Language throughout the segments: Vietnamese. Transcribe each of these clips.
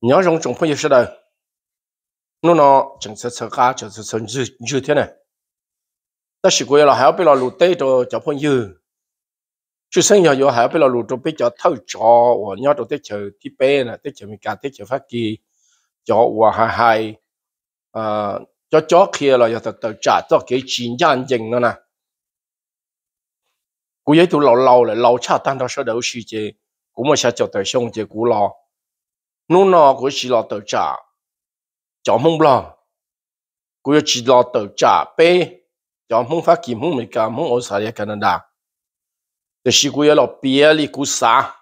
nhớ rong trồng phong yêu sao đâu nó nó chẳng sợ sợ cá chẳng sợ sợ dư dư này ta chỉ quay là hảo cho cho phong yêu chú sinh nhờ vô hảo bây là lụt trong bây cho thâu trò và nhớ trong tết chờ tí nè tết chờ mình cả tết chờ phát kỳ cho và hai hai cho chó kia là giờ từ từ trả cho cái chín gian dừng nữa nè cú ấy tụ lâu lâu lại lâu cha tan đó sẽ đấu suy chế cũng mà sẽ cho tới xong chế cú lo nó nó của chỉ lo tàu trả cho mông lo của chỉ lo tàu trả bê cho mông phát kim mông mấy cả mông ở Australia Canada thì chỉ của lo bia li của sa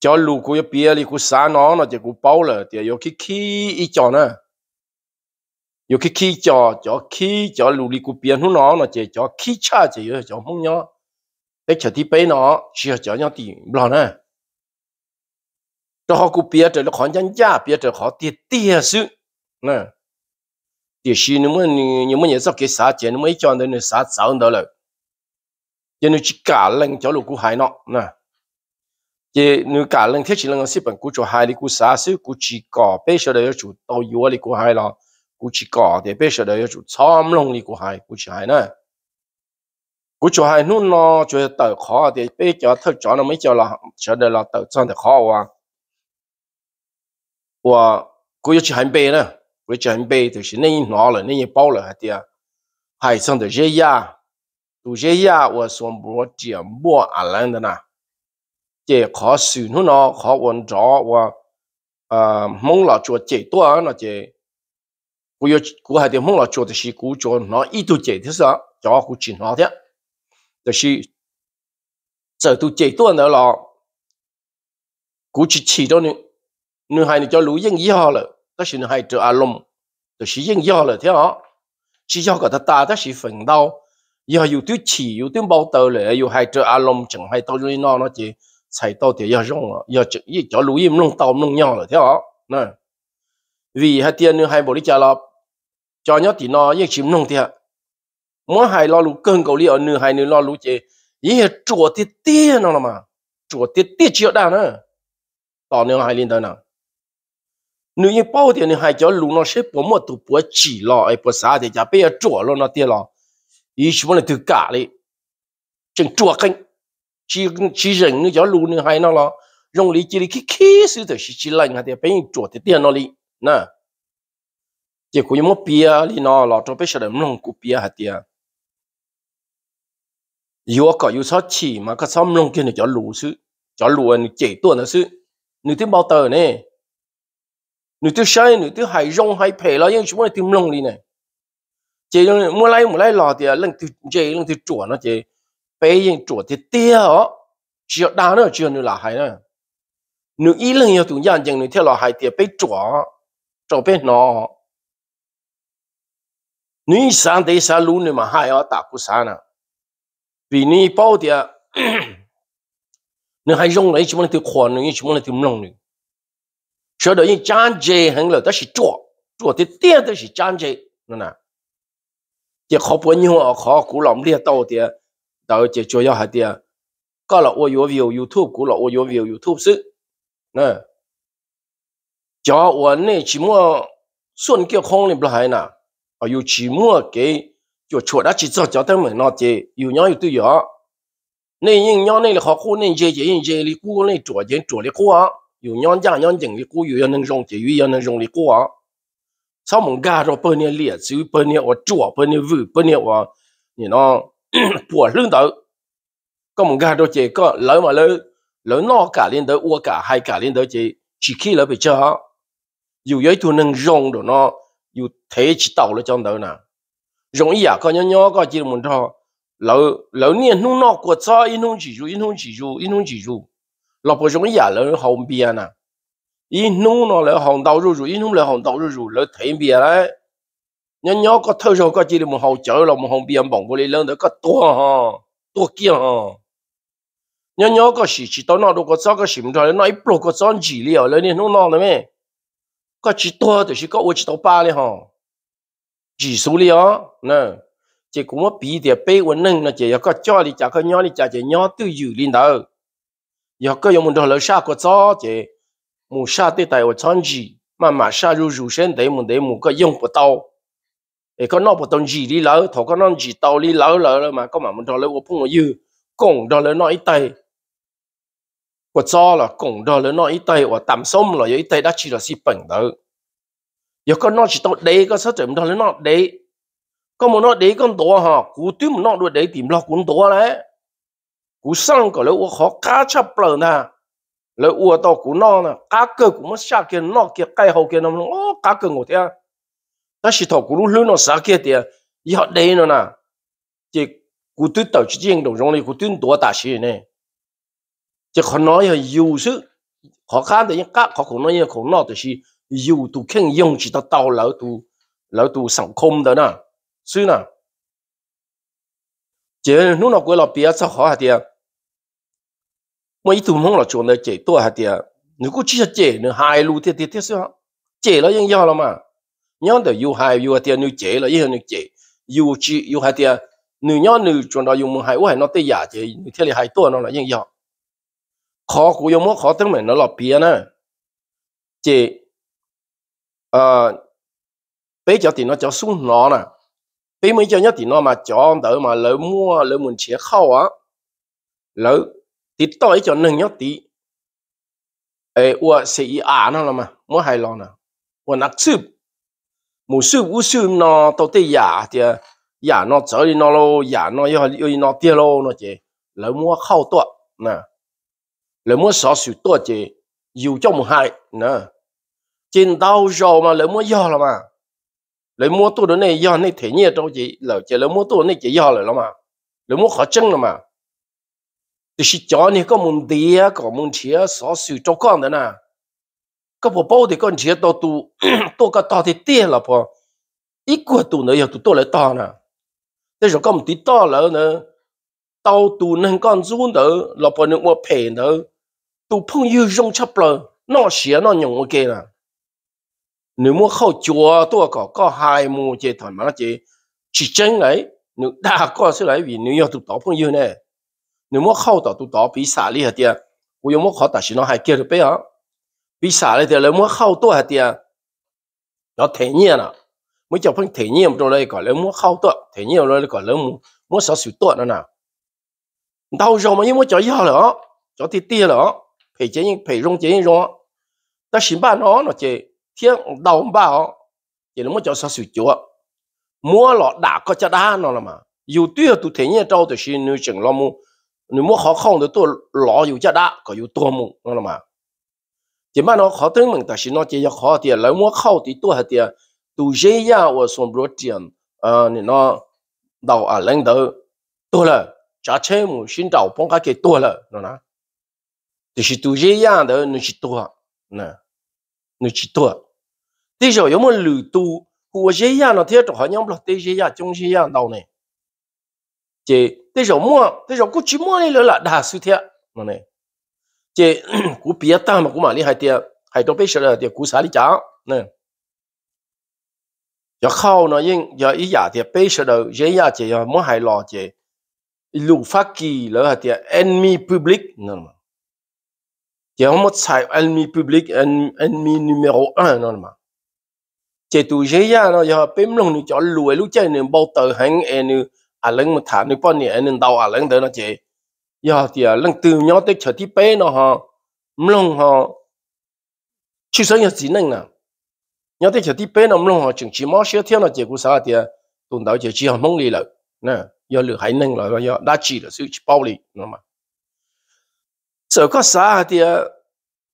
cho lu của bia li của sa nó nó chỉ của bao là thì có cái khí ít cho nè, có cái khí cho cho khí cho lu li của bia nó nó chỉ cho khí cha chỉ cho mông nhó thế chỉ thì bê nó chỉ cho nhau thì lo nè cho họ cũng biết được là khó nhân gia biết được họ tiệt tiệt sự nè tiệt sự nếu mà nếu mà nhận ra cái xã chế nếu mà cho nên xã sáu đó rồi cho nên chỉ cả lần cho lúc cũng hại nó nè chỉ nếu cả lần thiết chỉ lần xếp bằng cũng cho hai đi cũng xã sự cũng chỉ có bây giờ đấy chủ tàu yếu đi cũng hại lo cũng chỉ có thì bây giờ đấy chủ xóm lông đi cũng hại cũng chỉ hại nè cú cho hai nút nó cho tờ khó thì bây giờ thật cho nó mới cho là cho đây là tờ cho thì khó quá 我过去很背呢，过去很背就是那人拿了，那人包了还的，还上的热呀，都热呀，我说我点莫阿兰的呢，这考水呢，考文章我呃蒙了做这多那这，我有我还得蒙了做的是古做拿一度这的是叫古去拿的，就是这都这多的了，估计吃到你。nữ hai này cho lũ dân gì họ là ta chỉ nữ hai trở à lông ta chỉ dân gì họ là thế họ chỉ cho cả ta ta ta chỉ phần đau giờ dù tiêu chỉ dù tiêu bao tờ lệ dù hai trở à lông chẳng hay tao lui nó nó chỉ xài tao thì giờ rong rồi giờ chỉ cho lũ im lông tao lông nhau là thế họ nè vì hai tiền nữ hai bộ đi trả lọ cho nhớ thì nó yên chìm lông thiệt mỗi hai lo lũ cơn cầu liệu nữ hai nữ lo lũ chỉ ý chùa thì tia nó mà chùa thì tia chịu đau nữa ต่อเนื่องให้ลินเตอร์นะ nếu như bao tiền thì hai cháu lũ nó xếp bấm một tụ bữa chỉ lọ ấy bữa sáng thì chả bây giờ chua luôn nó tiền lọ ý chú bọn này từ cả đi chẳng chua canh chỉ chỉ rừng nó cháu lũ nó hay nó lọ rong lý chỉ đi khi khi sự thật chỉ chỉ lạnh hay thì bây giờ chua thì tiền nó đi nè chỉ có những món bia thì nó lọ cho bây giờ là không có bia hay tiền yếu có yếu sao chỉ mà cái xong lông kia nó cháu lũ sự cháu lũ anh chỉ tuần là sự nếu thế bao tờ này nữ tiêu sai nữ tiêu hải rong hải phê là những chuyện mày tìm lông đi này những mua lấy mua lấy lò thì à, lần từ chị lần từ chuột nó chị bé yên chuột thì tiêu, ó chỉ đá nữa chưa nữa là hải nữa nữ ít lần nhiều tụi nhàn chẳng nữ theo lò hải thì bé chuột cho bé nó nữ sáng đấy sáng luôn nữa mà hải ở tạc của sáng à vì nữ bao thì à, nữ hải rong lấy chuyện mày từ khoan nữ chuyện mày tìm lông nữa 晓得你讲解很了，但是做做的点都是讲解，那呢？也好不容啊，好靠苦劳没到的，到这主要还的，搞了我有味，有痛苦了我有味，有痛苦。那，叫我那期末虽然叫苦不还呢？啊，有期末给就出达至少叫他们那子有娘有主意。那人有那里好苦，那接接人接的苦那做人做的苦啊！有娘家娘进的过，有要能用的，有要能用的过。sao mong gà rồi bên này liệt chứ bên này ở chỗ bên này vự bên này ở you know bỏ lưng đầu có mong gà chỉ có lỡ mà lỡ lỡ nó cả lên tới ua cả hai cả lên chỉ chỉ khi lỡ bị cho dù giấy thu nâng rong đồ nó dù thế chỉ tàu lỡ trong đó nè rong ý à có nhỏ nhỏ có chỉ muốn cho lỡ lỡ niên nung nó của cho in chỉ dù in nung chỉ dù in nung chỉ dù 老婆容易啊，老红边呐，一弄呢，老红刀入入，一弄老红刀入入，老田边嘞，人家个偷手个几里么好嚼，老么红边帮不哩，扔得个多哈，多见哈。人家个是知道那如果找个什么着，那一波个涨几了，老你弄哪了没？个几多就是个我知道八了哈，几数了啊，那。chỉ cũng mất bị thì bé vẫn nâng là chỉ có cho đi chả có nhau đi chả chỉ nhau tự dự lên đó giờ có dùng một đồ lỡ sa có gió chứ mù sa tê tài ở chân gì mà mà sa rú rú sen đấy mình đấy mù có dùng của tàu để có nó của tông gì đi lỡ thọ có nó gì tàu đi lỡ lỡ mà có mà một đồ lỡ của phun ở dư cổng đồ lỡ nó ít tay của cho là cổng đồ lỡ nó ít tay và tạm sông là ít tay đã chỉ là si bẩn đó giờ có nó chỉ tàu đấy có sát chậm đồ lỡ nó đấy có một nó đấy con tổ họ cú tuyết một nó đuổi đấy tìm lo cuốn tổ đấy cú sang cái lẽ u khó cá chấp lờ na lẽ u to cú no na cá cơ cú mất xa kia no kia cái hậu kia nó ô cá cơ ngồi thế ta chỉ thọ cú lú nó xa kia thì ý học đây nó na chỉ cú tuyết tàu chỉ riêng đồng rồi cú tuyết đồ ta xí nè, chỉ khó nói là dù sự khó khăn thì cá khó khổ nói như khó no thì xí dù kinh khen dùng chỉ tao tàu lỡ tụ lỡ tụ sẵn không đó na sư na chỉ lúc nào quay lại bia sao khó hả tiền mà ít tụi mong là chuẩn này chế tua hạt tiền, nếu cứ chia là chế nữa hai lu thì tiệt tiệt sao chế là yên à? nhau là mà nhau để yêu hai yêu hạt tiền nếu chế là yên nếu chế yêu chỉ yêu hạt tiền, nếu nhau nếu chuẩn đó dùng hai hai nó tới giả chế nếu thế là hai tua nó là yên nhau khó cũng dùng mua khó tiếng mình nó là bia nè chế à, bây giờ thì nó cho xuống nó nè bây cho nhất thì nó mà chọn đỡ mà lỡ mua lỡ muốn chế khâu á lỡ tí tối cho nên nhớ tí ê ua sẽ ý à nó mà mua hai lon à ua nạc chụp mù sư u sư nó tao tê giả thì giả nó trở đi nó lô giả nó yêu yêu nó tia lô nó chỉ lấy mua khâu tuột nè lấy mua sọ sủ tuột chỉ yêu cho một hai nè trên đau rồi mà lấy mua do là mà lấy mua tôi đó này do này thể nhiệt đâu chị lỡ chị lấy mua tôi này chị do rồi là mà lấy mua khó chân là mà thì chỉ cho nên có muốn đi có muốn số sự cho con đó nè có bộ bao thì con chia tao tu tôi cả tao thì tiếc là ít của tu nữa giờ tu tôi lại nè thế rồi có một tí to là nữa tao nên con run đó là po nước mua phê đó tu phong yêu rong chấp lờ nó xía nó nhung ok nè nếu mua khâu chùa tôi có có hai mua chơi thoải mái chỉ chân ấy nếu đa có sẽ lại vì nếu giờ tu tao phong nếu muốn khâu tỏ tụ tỏ bị xả hạt tiền cô dùng muốn khó tả chỉ nó hai kia được bây giờ bị thì nếu muốn khâu tụ hạt tiền nó thể nhiên à mới chọc phân thể nhiên rồi đây còn nếu muốn khâu tụ thể nhiên rồi còn nếu muốn sở sự tụ nữa nào đâu rồi mà nhưng muốn cho giao nữa cho thì tia nữa phải chế nhưng phải rong chế nhưng rong ta xin ba nó nó chế thiên đầu ba chế nó muốn cho sở sự chúa mua lọ đã có cho đa nó là mà dù tuy là tụ nhiên trâu thì xin nuôi chừng lo mu 你莫好看的多老有价大，可有多猛，知道吗？这嘛呢，好多人但是那这些好点，来莫好的多还点，都这样我算不着点，呃，你那老啊领导多了，家车母寻找帮他给多了，知道吗？就是都这样的，你去多，那，你去多，至少有么路多，我这样那天早上不了，这些样中些样到呢，这。thế rồi mua thế rồi cũng chỉ mua này là đa suy thiệt mà này chế cú bia ta mà cú mà đi hai tiệt hai đâu biết sao là tiệt cú xả đi cháo nè giờ khâu nó nhưng giờ ý giả tiệt biết sao đâu dễ giả chế giờ mua hai lò chế lù phát kỳ lỡ hai tiệt enemy public nè mà giờ không mất xài enemy public enemy numero 1 nè mà chế tụi dễ giả nó giờ bếm luôn nó chọn lùi lúc chơi nè bao tờ hàng nè à lần một tháng được bao nhiêu nên đầu à lần đó nó chị giờ thì à lần từ nhỏ tới chờ đi bé nó họ mông họ chưa sống nhà gì năng nào nhỏ tới chờ đi bé nó mông họ chừng chỉ mót xíu theo nó chị cũng sao thì à, tụi đầu chị chỉ học mông đi rồi nè giờ lừa hải năng rồi giờ đã chỉ là sự chỉ bao lì nó mà sợ có sao thì à,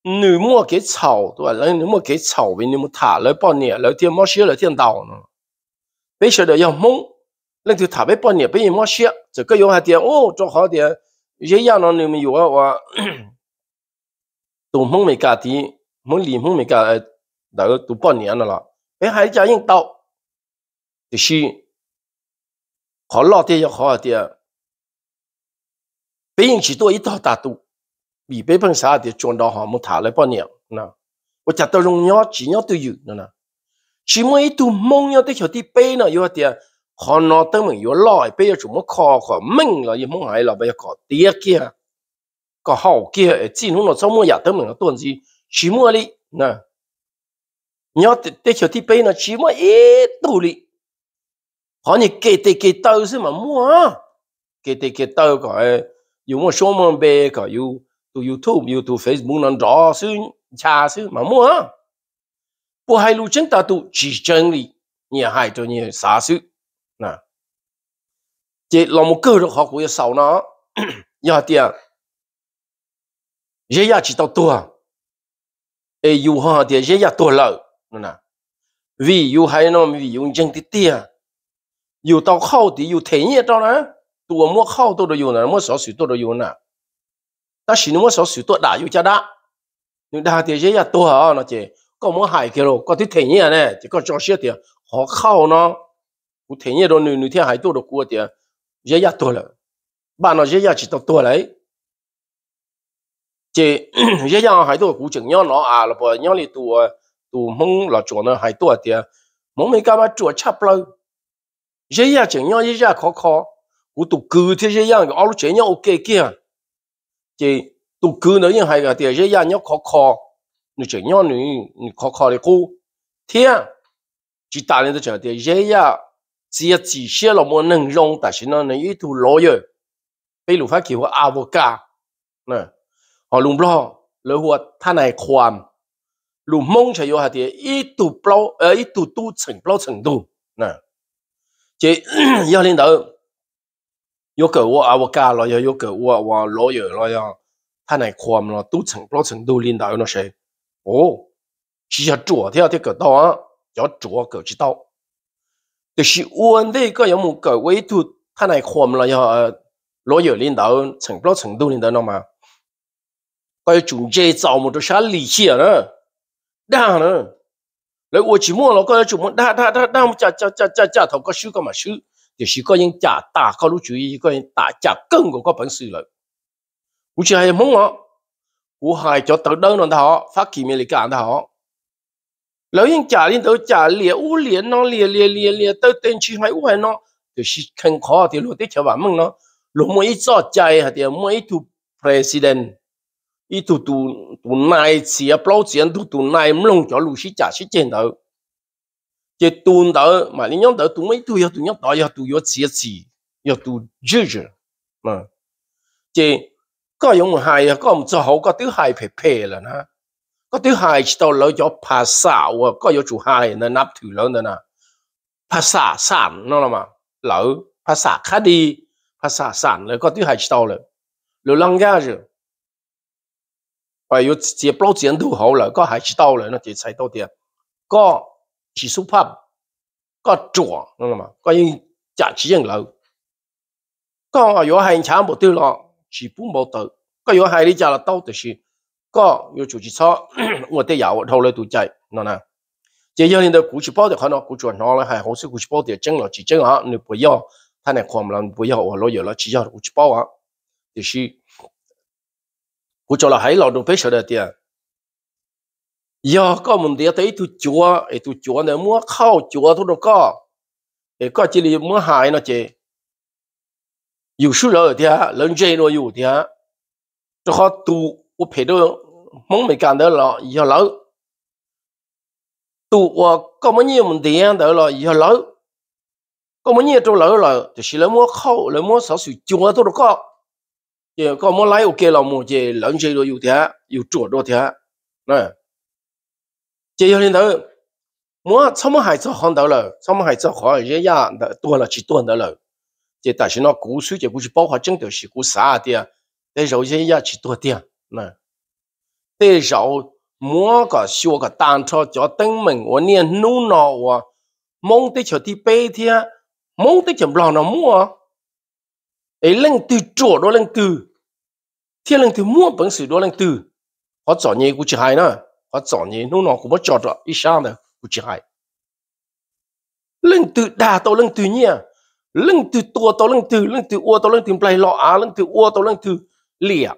nữ mua cái chậu đúng không? lần nữ mua cái chậu vì nữ mua thả lấy bao nhiêu lấy tiền mót xíu lấy tiền đầu nó bây giờ là giờ 那都他没半年被人没死，这个又还点哦，做好点，些鸭农你们有啊？我 都梦没干的，梦里梦没干那个都半年的了，还还加用刀，就是好老的要好点，别人几多一刀打肚，你别碰啥的，装到项目塔了半年，那我家都荣耀几年都有了呢，起码一都梦要的小弟背呢，有点。họ nói tới mình vừa lòi bây giờ chúng nó khó khó mình là yếu muốn hại là bây giờ khó tiếc kia có hậu kia chỉ nó nó xong mua giả tới mình nó tuần gì chỉ mua đi nè nhớ để cho thì bây nó chỉ mua ít đủ đi họ như kê tê kê tơ chứ mà mua kê tê kê tơ gọi dùng một số món bê gọi dùng tu YouTube, YouTube, Facebook nó rõ sư, cha sư mà mua. Bộ hai lưu chân ta tu chỉ chân lý, nhà hai cho nhà xã sư nè chỉ là một cơ rồi họ cũng của sau nó nhà thì dễ dàng chỉ tao tua ai yêu ha thì dễ dàng tua lợi nè vì yêu hay nó vì yêu chân thì tia yêu tao khâu thì yêu thế nhẹ đó nè tua mua khâu tôi được yêu nè mua sáu sỉ tôi được yêu nè ta chỉ mua sáu sỉ tôi đã yêu cha đã nhưng đa thì dễ dàng tua nó chỉ có muốn hải cái rồi có thích thế nhẹ nè chỉ có cho xe thì họ khâu nó cú thế nhé rồi nửa thiên hải tôi được cua tiền dễ dàng tôi là bạn nó dễ dàng chỉ tập tôi lấy chỉ dễ dàng hải tôi cú chừng nhau nó à là bởi nhau thì tụ ờ, tụ mông là chỗ nó hải tôi tiền mông mấy cái mà chỗ chắp lâu dễ dàng chừng nhau dễ dàng khó khó cú tụ cứ thế dễ dàng cái áo chế nhau ok kia chỉ tụ cứ nữa như hải cái tiền dễ dàng nhau khó khó nửa chừng nhau nửa khó khó thì cú thiên chỉ ta lên tôi chờ tiền dễ dàng 只自己写了某能容，但是呢，那一度落雨，比如发起个阿沃嘎，呐，好弄不好，了话他乃宽，如猛吃有哈的，一度不呃一度都成不了程度，呐，这幺领导，又搞我阿沃嘎了，又搞我我落雨了呀，他乃宽了都成不了程度，领导有那些，哦，只要做，第二个搞到啊，要做搞几道。就是安的个有木个维度，他来看了要老有领导，成不成都领导了嘛？该中介造么都啥力气了，那呢？来我只摸了个就摸，那那那那么家家家家家头个修个嘛修，就是个人家大个路主义个人大家更个个本事了。我只系懵我，我系就等等人他，发起面嚟干他。老人家里头家里屋里那里里里里都等起还外呢，就是肯考的路的吃完门呢，路每一早家还的每一度 president，一度度度耐次啊，包钱度度耐唔弄咗路是家是见到，这度到嘛你样到度每度要度样到要度要次次要度日日，嘛，这个用害啊，个唔做好个都害皮皮了呢。có thứ hai tao lấy cho phá xả có yếu chủ hai nên nắp thử lớn nữa nè phá xả sản nó là mà lỡ phá xả khá đi phá xả sản là có thứ hai tao là lỡ lăng ra rồi và yếu chế bao tiền đủ hậu là có hai tao là nó chỉ sai tao tiền có chỉ số pháp có chuẩn nó là mà có những giá trị những lỡ có yếu hai chán một thứ lọ chỉ bốn một tử có yếu hai đi chả là tao thì có yêu chủ chỉ cho một tế giáo đầu lại tụ chạy nó nè chỉ yêu nên được cú chỉ bao được hắn nó cú chuẩn nó là hai hồ sơ cú chỉ bao được chứng là chỉ chứng hả nếu bây giờ thằng này không làm bây giờ ở giờ nó chỉ giờ cú chỉ bao hả thì là cú cho là hãy lo đồ bếp sửa được tiền giờ có mình địa thấy tụ chúa ấy tụ chúa này mua khâu chúa thôi đâu có cái có chỉ là mua hại nó chỉ dù số rồi thì lớn dây nó dù thì cho họ tụ 我陪着，没没干到了，以后老，都我搞没你们这样得了，以后老，搞没你做老了，就晓么好哭，么少少愁啊，都是搞，就搞么来屋给老母，就冷静了，有点，有做多天，嗯，接下来头，我怎么还做看到了，怎么孩好看也也多了，去多了了，这但是那骨髓就不是包括症的，是骨啥的，那时候也也去多点。nè tê rậu mua cả xua cả tàn cho cho tính mình của niên nu nọ của mong tới cho thì thia mong tới chấm lò nó mua ấy lên từ chỗ đó lên thiên lên từ mua bằng sự đó lên từ họ chọn nhì của chị hai nữa họ chọn nhì nu nọ cũng mất chọn rồi ít sao nữa của chị hai lên từ đà tao lên từ nhia lên từ tua tao lên từ lên từ ua tao lên từ play lọ á lên từ ua tao lên từ lìa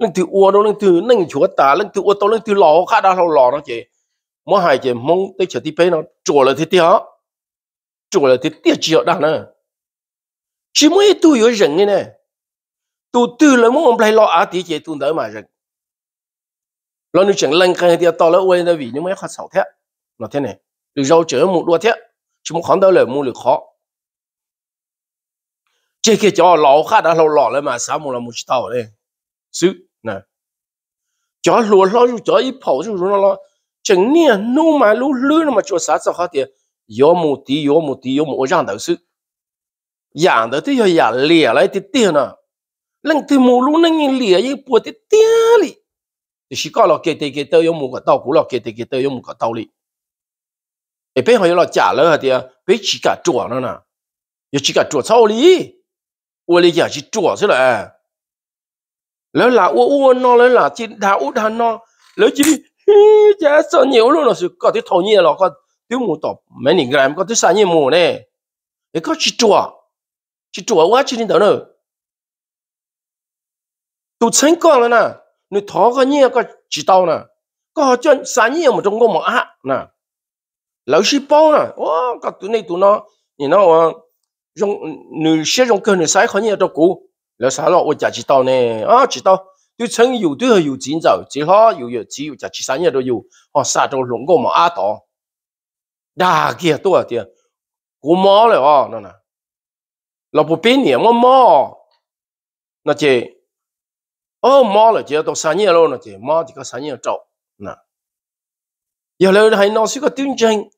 lưng tự uo đâu lưng tự nâng chúa ta lưng tự uo tao lưng tự lò khá đa lò lò nó chị mà hai chị mong tới chờ đi bé nó chùa là thế tiếc chùa là thế tiếc chị đâu nè chỉ mới tôi yếu rừng nè tôi tư là muốn ông lấy lò á tí chị tôi đỡ mà rừng lo nu chẳng lăng khai thì to là uo nó vì nhưng mấy khát sầu thế nó thế này được rau chở một đua thế chúng muốn khó đâu là mua được khó chỉ khi cho lò khát đã lâu lò lại mà sao một là một tàu đây xứ cho lúa lo dù cho ít phổ dù nó lo chẳng nè mà lú lư mà cho sát sao hết yo một tí yo một tí yo một dạng đầu sự dạng đầu thì yo dạng lìa lại thì tiền à lần thứ một lú nâng nhìn lìa như bùa thì tiền thì chỉ có là kê tê kê tê yo một cái tàu cũng là kê tê kê tê yo một cái tàu lì ấy bây giờ là trả lời thì bây chỉ cả chuột nè giờ chỉ cả chuột sau lì 我理解是主要是嘞。lỡ là u u nó lỡ là chỉ đa u đa nó lỡ chỉ chả sợ nhiều luôn là sự có cái thầu nhiên là có tiêu mù tọp mấy nghìn gram có tiêu sai nhiều mù nè để có chỉ chùa chỉ chùa quá chỉ đó nữa tụt sáng con rồi nè người thọ có nhiều có chỉ tao nè có họ chuyện sai nhiều mà trong có một á nè lỡ chỉ bao nè ô có tụi này tụi nó nhìn nó dùng người sẽ trong cơ người sai khó nhiều trong cũ แล้วสาหรอกว่าจะจิตเอาเนี่ยอ๋อจิตเอา对称有对和有紧走，最好有有只有加七三日都有，哦，啥都龙过嘛阿多，大个多少点，我毛了哦，那那，老婆别年我毛，那这，哦毛了，这都三年了，那这毛这个三年走，那，有了还拿出个短针，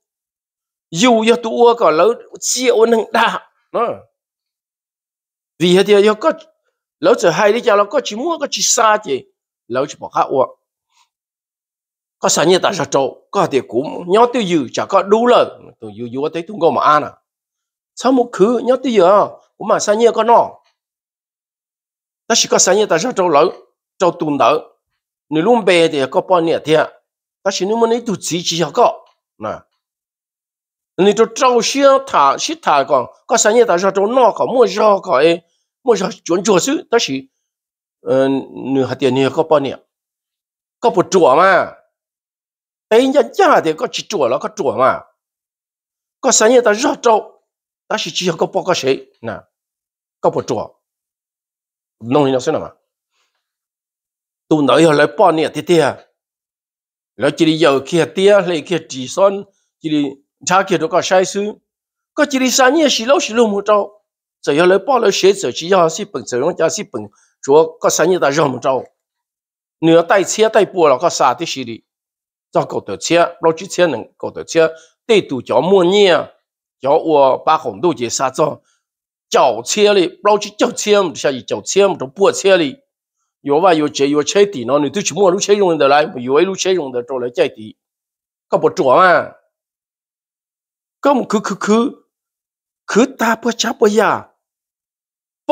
有要多个老只我能打，嗯，为啥的要个？lỡ chỉ hai đi chào là có chỉ mua có chỉ xa gì lỡ chỉ bỏ khác uổng có sáng như ta sao trâu có thì cũng nhớ tiêu dư chả có đủ lần tôi dư dư có thấy tung gom mà ăn à sao một khứ nhớ tiêu dư à? cũng mà sáng như có nó ta chỉ có sáng như ta sao trâu lỡ trâu tung đỡ nếu luôn bè thì có bao nhiêu thiệt à. ta chỉ nếu muốn lấy tụt chỉ chỉ có nè nếu trâu xíu thả xia thả còn có sáng như ta sao trâu nó có mua cho có ấy mỗi giờ chuẩn chùa xứ đó chỉ nửa hạt tiền nửa có bao nhiêu có một chùa mà ấy nhân gia thì có chỉ chùa là có chùa mà có sáng nay ta rất trâu ta chỉ chỉ có bao có 谁 nè có một chùa nông thì nó sẽ làm mà tu nói là bao nhiêu thì tia là chỉ đi vào kia tia lấy kia chỉ son chỉ đi cha kia đó có sai xứ có chỉ đi sáng nay xí lâu xí lâu một trâu 只要来帮了者，只要是本，只要是本，做个生意都用不着。你要带车带波了，个啥的些哩，找搞得车，老去车能搞得车，带都叫磨碾，叫我把红豆去上走，叫车哩，老去叫车，唔下意叫车唔就拨车哩，又话又节又车底呢，你都去摸路车用的来，唔有爱路车用的找来借地，搞不着啊。搞么？可可可可大不家不呀？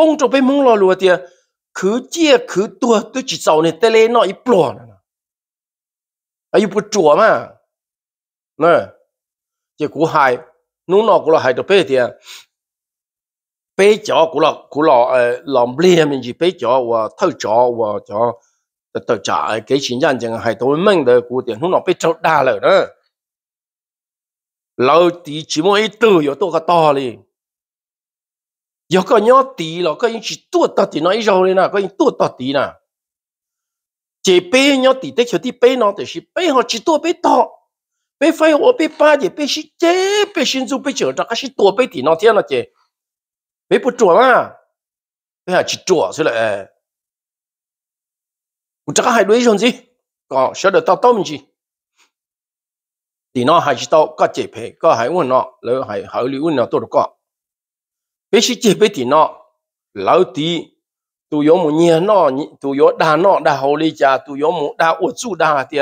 bông cho bên mông lo lùa tiền cứ chia cứ tua tôi chỉ sau này tê lê nó ít bỏ nè ấy bút chùa mà nè chỉ cú hai nung nọ cú lo hai đồ bé tiền bé chó cú lo cú là làm liền mình chỉ bé chó và thâu chó và chó tờ trả cái chính nhân chẳng hay tôi mình đời cú tiền nung nọ bé chó đa rồi đó lâu tí chỉ mỗi từ yếu tố cả to liền 有个鸟地了，个人去多到底那一绕的呢，个人多到底呢。这边鸟地的小地边呢，就是边好去多边多，边飞我边八也边是这边新竹边九，这个是多边地那天了这，边不做嘛，边还去做出来哎。我这个还对上子，哦，晓得到到门去。thì nó hay chỉ tao có chế phê có hay uống nó lỡ hay hậu lý uống nó tôi được có bé chỉ chỉ bé thì nó lão tí tu yếu một nhẹ nó tu yếu đa nó đa hồ lý cha tu yếu một đa uất chủ đa thì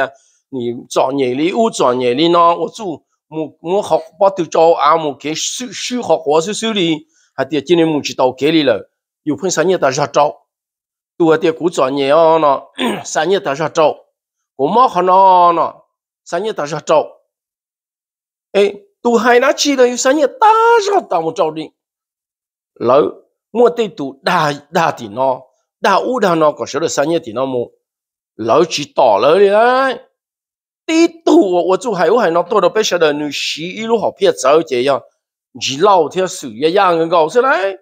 你做业力有做业力呢，我做我我学不到做啊，我给修修学我修修理，还得今年我去到给你了，有碰三年大家招，多点古做业啊呢，三年大家招，我冇可能呢，三年大家招，哎，都还拿起了有三年大家招么招的。lỡ mua tây tụ đa đa thì nó đa u đa nó có số được sao nhé thì nó mua lỡ chỉ tỏ lỡ đi đấy tí tụ của chú hải u hải nó tôi đâu biết sao đời nữ sĩ ít lúc họ biết sao vậy nhá chỉ lâu theo sự ya ya người gạo thế đấy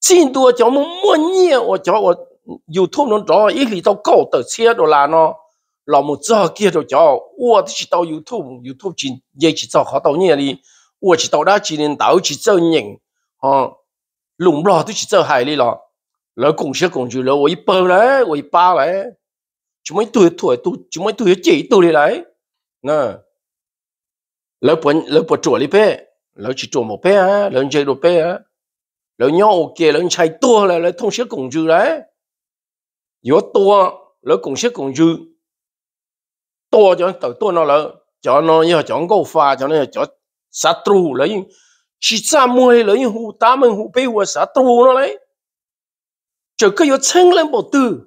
xin tôi cháu muốn mua nhiều của cháu của YouTube nó đó ít thì tao cầu tờ xe đồ là nó là một giờ kia đồ cháu ua thì chỉ tao YouTube YouTube chỉ dây chỉ cho họ tao nhẹ đi 我去到那几年到去走人啊，弄不了都去走海里了。แล้วกงเชื่อกงอยู่แล้วไอ้เปิลเลยไอ้ป้าเลยจุไม่ตัวถั่วตัวจุไม่ตัวจีตัวเลยเลยนะแล้วปนแล้วปวดจั่วลิเป้แล้วจีจั่วหมกเป้ฮะแล้วเจดูเป้ฮะแล้วย่อโอเคแล้วใช้ตัวเลยแล้วท่องเชื่อกงอยู่เลยยศตัวแล้วกงเชื่อกงอยู่ตัวจนตัวตัวนอแล้วจอนนอย่อจอนก็ฟ้าจอนนอย่อจอน trụ lấy chỉ cha mười lấy hụ ta mình hụ bê hụ trụ nó lấy chờ cái yếu chân lên bộ tư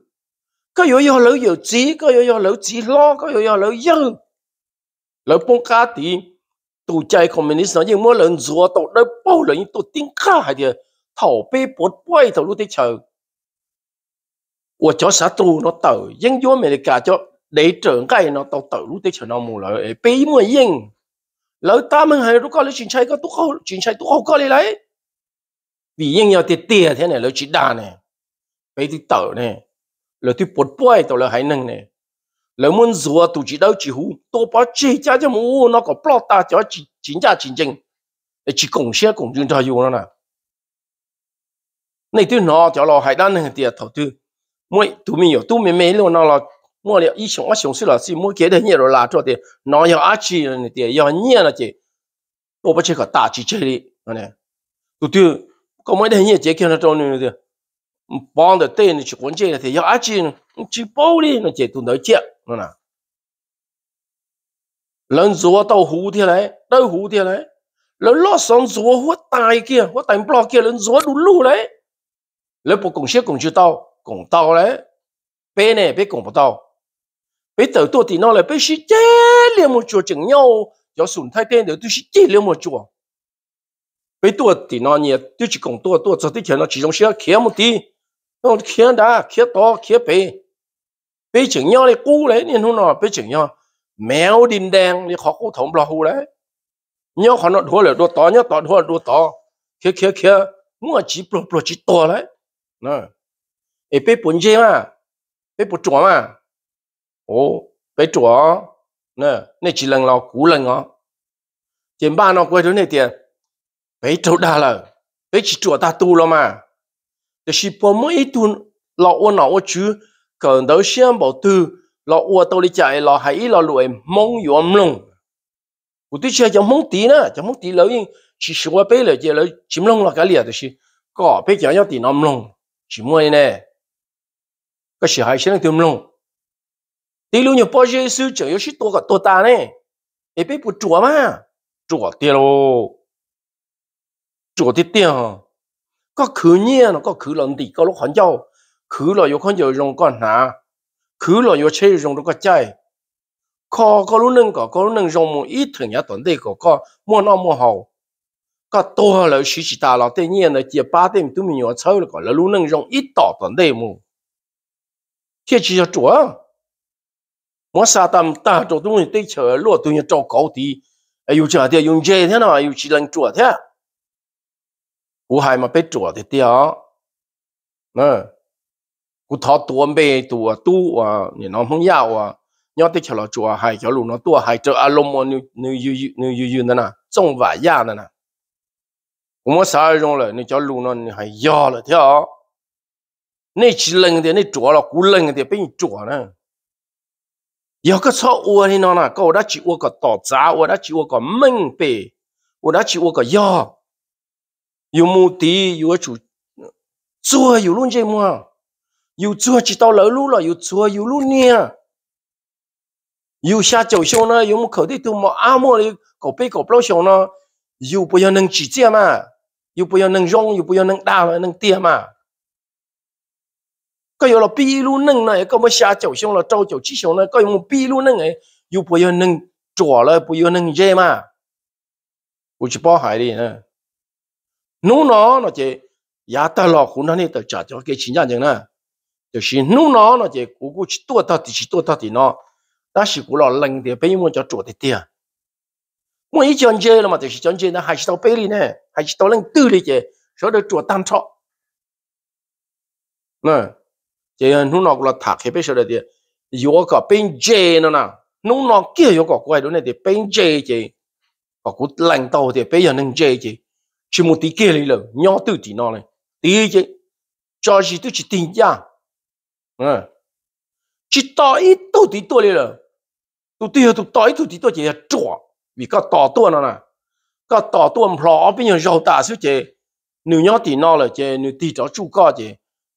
cái yếu yếu lấy yếu chí cái yếu yếu lấy chí lo cái yếu yếu lấy yếu lấy bông cá thì tụ chạy communist nó nhưng mỗi lần rùa tụ đôi bao lần tụ tiếng cá hay thì thầu bê bột quay thầu lúc thế chờ của chó sát tu nó tử nhưng vô Mỹ cả cho để trưởng cái nó tàu tử lúc thế chờ nó mù lợi bê mua yên lỡ ta mình hay lúc có lấy chính chạy có túc không chính chạy túc không có lấy lấy vì yên nhau tiệt tiệt thế này lỡ chỉ đà này bây thì tở này lỡ thì bột bôi tao lỡ hay nâng này lỡ muốn rùa tụ chỉ đâu chỉ hú tôi bảo chỉ cha cho mu nó có plot ta cho chỉ chính cha chính chính để chỉ cùng xe cùng chúng ta dùng nó nè này tôi nói cho lo hay đan này tiền thầu tư mỗi tụi mình hiểu tụi mình mấy luôn nó là 莫了以前我相信了是莫给的捏了拉着的，那要阿去了的要捏了的，我不这个大去这里，啊呢，都对，搞没得捏这看了着呢的，帮的对你去关键的要阿去去包里那这都能接，啊呢，人做到蝴蝶来，到蝴蝶来，人老上做我大一个，我大不了给人做路路来，人不贡献贡献到贡到来，别呢别贡不到。bây tờ tôi thì nó là bây giờ chế liền một chùa chừng nhau cho sùn thay tên được tôi sĩ chế liền một chùa bây tôi thì nó nhẹ tôi chỉ còn tôi tôi cho tới chuyện nó chỉ trong xe kia một tí nó kia đã kia to kia bé. bây chừng nhau này cũ đấy nên hôm nọ bây chừng nhau mèo đinh đen thì khó cố thống lo hù đấy nhau khó nó thua là đua to nhau to thua là đua to kia kia kia mua chỉ pro pro chỉ to đấy nè ấy bây bốn giờ mà bây bốn chỗ mà ô bé chúa nè nè chỉ lần nào cú lần ngó tiền ba nó quay đứa này tiền bé chúa đa là bé chỉ chúa ta tu lo mà thì chỉ bỏ mỗi tu lọ ô nào ô chứ còn đâu xem bảo tư lọ ô tao đi chạy lọ hãy lọ lụi mong yếm lông cụ tí chơi chẳng mong tí nữa chẳng mong tí lâu nhưng chỉ sửa bé là chỉ là chìm cái liền thì chỉ có bé chẳng nhau tí nằm lông chỉ mua nè cái sự hại sẽ là tiêm tí lúc bao giờ sư chở yếu shit tua cả tua ta nè ấy biết bụt chùa mà chùa tiền lô chùa thì tiền có khứ nhẹ nó có khứ lần tỷ có lúc hòn dầu khứ là yếu con dầu rong con hả khứ là yếu chơi rong được có chơi có có lúc nâng có có lúc một ít thường nhà tuần đây có có mua nó mua hậu có to là chỉ chỉ ta là tự nhiên là chỉ ba đêm tụi mình nhỏ chơi là có là lúc nâng rong ít tỏ tuần đây mu thiết chỉ cho chùa 我杀他们打着东西，逮起来落东西找高低，哎，有这天有这的呢，有骑人坐的，我还没被坐的掉，嗯，我他多没多毒。啊，你那猛要啊，你得起来做，还走路呢，多，还着阿龙么你你有有你有有那哪种玩意的那，我杀啥用了，你叫路呢你还压了掉，你骑冷的，你做了，古冷的被你做了。有个错误的呢，个我那只我个大杂，我那只我个门呗，我那只我个呀，有目的，有主做有论这么，有做知道老路了，有做有路呢，有下走向呢，有么口的都么阿莫的狗背狗不向呢，有不要能直接嘛，有不要能用，有不要能打嘛，能点嘛。佢有了秘鲁嫩呐，也冇么下酒香了，早酒吃香了，各有秘鲁嫩哎，又不要嫩做了，不要嫩热嘛，我去包海的呢。努诺那些亚特了，湖南的都恰恰给新疆人啊，就是努诺那些姑姑去多到地去多到地呢，但是过了冷的被窝叫做的点，我一讲解了嘛，就是讲解那还是到北里呢，还是到人肚里去，晓得做当场，嗯。giờ nó nó là thà khi bây giờ thì yoga cả bên chế nó nè nó nó kia yoga quay đó này thì bên chế chế, có cú lãnh tàu thì bây giờ nên chế chế, chỉ một tí kia là nhỏ tự chỉ nó này tí chế, cho gì tôi chỉ tin ra à ờ. chỉ tỏ ít tôi tí này là tôi tiêu tôi tỏ ít tôi tí tôi chỉ là chua vì cái tỏ tôi nó nè cái tỏ tôi mà lo bây giờ giàu ta xíu chế, nếu nhỏ thì nó là chế, nếu tí cho chú có chế.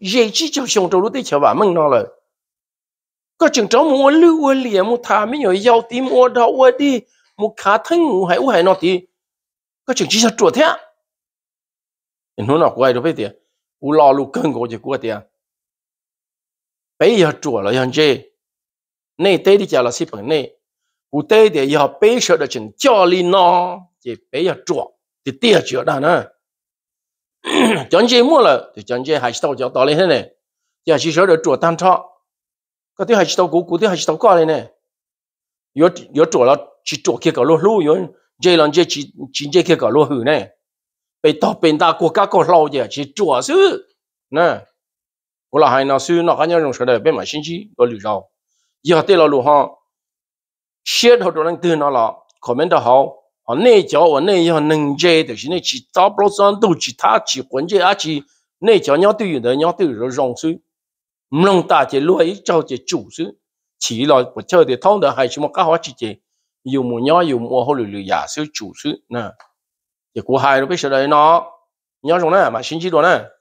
dễ chỉ cho xong trâu tới chợ bà mừng nó là có chừng cháu mua lưu mua lìa mua thà mấy nhỏ giàu tí mua đau mua đi mua khá thân mua hải mua hải nó thì có chừng chỉ cho chuột thế nó nào quay đâu phải tiền u lo lu cân có gì của tiền bây giờ chuột là nhân chơi nay tê đi chợ là ship này u tê thì giờ bây giờ đã chừng cho li nó chỉ bây giờ chuột thì tiền chưa đã nữa 讲节目了，就讲节还是到讲到嘞些呢，也是晓得做单车，嗰啲还是到古，嗰啲还是到高嘞呢，有有做了去做去搞路路，有这人这去去这去搞路去呢，被到被大国家搞老的去做事，那我那还那是那还要用说的，别买新机，我留着，以后对了路哈，写好多人对那了，comment 得好。họ nè cho họ nè họ nâng dê thì chỉ tao bao giờ đâu chỉ ta chỉ quấn dê à chỉ nè cho nhau tiêu rồi nhau tiêu rồi rong suy mông ta chỉ lúa ấy cho chỉ chủ chỉ là một chơi thì thông được hay chỉ một cái họ chỉ chỉ dùng một nhau dùng một hồ giả suy chủ suy nè chỉ của hai nó biết sợ đấy nó nhau trong này mà xin chỉ đó này